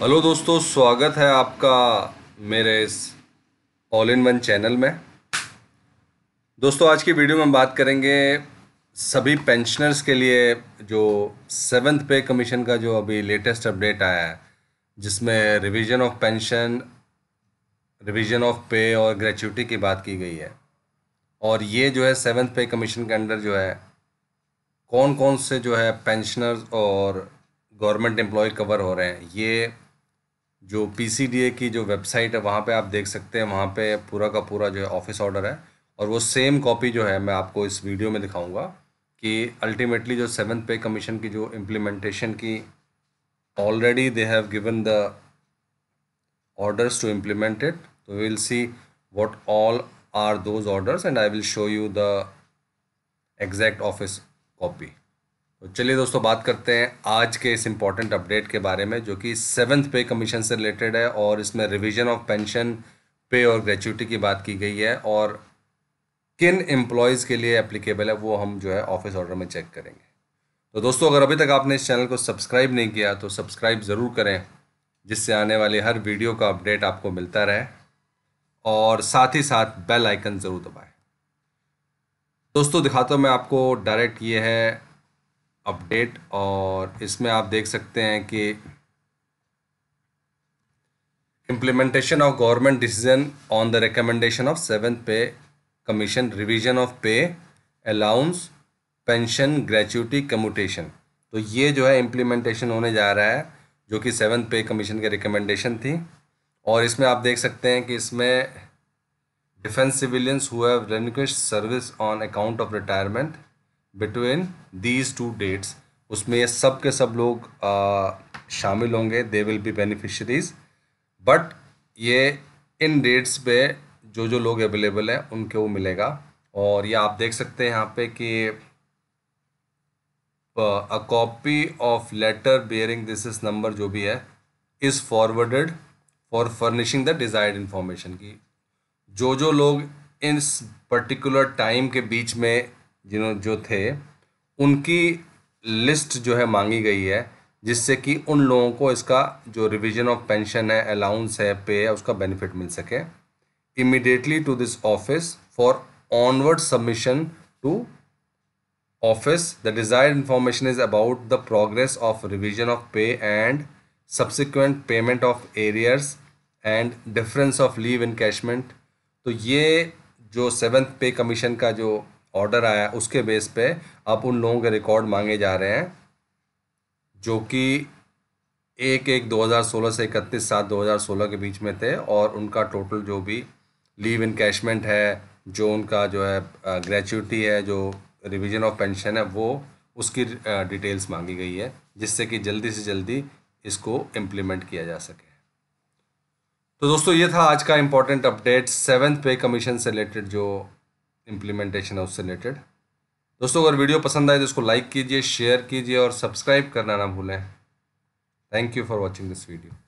hello दोस्तों स्वागत है आपका मेरे इस ऑल इन वन चैनल में दोस्तों आज की वीडियो में हम बात करेंगे सभी पेंशनर्स के लिए जो सेवन्थ पे कमीशन का जो अभी लेटेस्ट अपडेट आया है जिसमें revision of pension revision of pay और ग्रेचुटी की बात की गई है और ये जो है सेवन्थ पे कमीशन के अंडर जो है कौन कौन से जो है पेंशनर्स और गवर्नमेंट एम्प्लॉय कवर हो रहे हैं ये जो पी की जो वेबसाइट है वहाँ पे आप देख सकते हैं वहाँ पे पूरा का पूरा जो है ऑफिस ऑर्डर है और वो सेम कॉपी जो है मैं आपको इस वीडियो में दिखाऊंगा कि अल्टीमेटली जो सेवन पे कमीशन की जो इम्प्लीमेंटेशन की already they have given the orders to implement it so we will see what all are those orders and I will show you the exact office copy तो चलिए दोस्तों बात करते हैं आज के इस इम्पॉर्टेंट अपडेट के बारे में जो कि सेवन्थ पे कमीशन से रिलेटेड है और इसमें रिविजन ऑफ पेंशन पे और ग्रेचुटी की बात की गई है और किन एम्प्लॉयज़ के लिए एप्लीकेबल है वो हम जो है ऑफिस ऑर्डर में चेक करेंगे तो दोस्तों अगर अभी तक आपने इस चैनल को सब्सक्राइब नहीं किया तो सब्सक्राइब ज़रूर करें जिससे आने वाले हर वीडियो का अपडेट आपको मिलता रहे और साथ ही साथ बेल आइकन ज़रूर दबाएं दोस्तों दिखाता हूँ मैं आपको डायरेक्ट ये है अपडेट और इसमें आप देख सकते हैं कि implementation of government decision on the recommendation of seven pay commission revision of pay allowance pension gratuity commutation तो ये जो है इम्प्लीमेंटेशन होने जा रहा है जो कि सेवन पे कमीशन के रिकमेंडेशन थी और इसमें आप देख सकते हैं कि इसमें डिफेंस सिविलियंस हुए service on account of retirement between these two dates उसमें सब के सब लोग आ, शामिल होंगे they will be beneficiaries but ये इन डेट्स पे जो जो लोग अवेलेबल हैं उनके वो मिलेगा और ये आप देख सकते हैं यहाँ पे कि a copy of letter bearing this is number जो भी है is forwarded for furnishing the desired information की जो जो लोग इस पर्टिकुलर टाइम के बीच में जिन्हों जो थे उनकी लिस्ट जो है मांगी गई है जिससे कि उन लोगों को इसका जो रिवीजन ऑफ पेंशन है अलाउंस है पे है उसका बेनिफिट मिल सके immediately to this office for onward submission to office the desired information is about the progress of revision of pay and subsequent payment of arrears and difference of leave encashment तो ये जो seventh pay commission का जो order आया उसके base पे आप उन लोगों के रिकॉर्ड मांगे जा रहे हैं जो कि एक एक 2016 से इकतीस सात 2016 के बीच में थे और उनका टोटल जो भी लीव कैशमेंट है जो उनका जो है ग्रेचुटी है जो रिवीजन ऑफ पेंशन है वो उसकी डिटेल्स मांगी गई है जिससे कि जल्दी से जल्दी इसको इम्प्लीमेंट किया जा सके तो दोस्तों ये था आज का important update seventh pay commission से रिलेटेड जो इम्प्लीमेंटेशन है उससे रिलेटेड दोस्तों अगर वीडियो पसंद आए तो इसको लाइक कीजिए शेयर कीजिए और सब्सक्राइब करना ना भूलें thank you for watching this video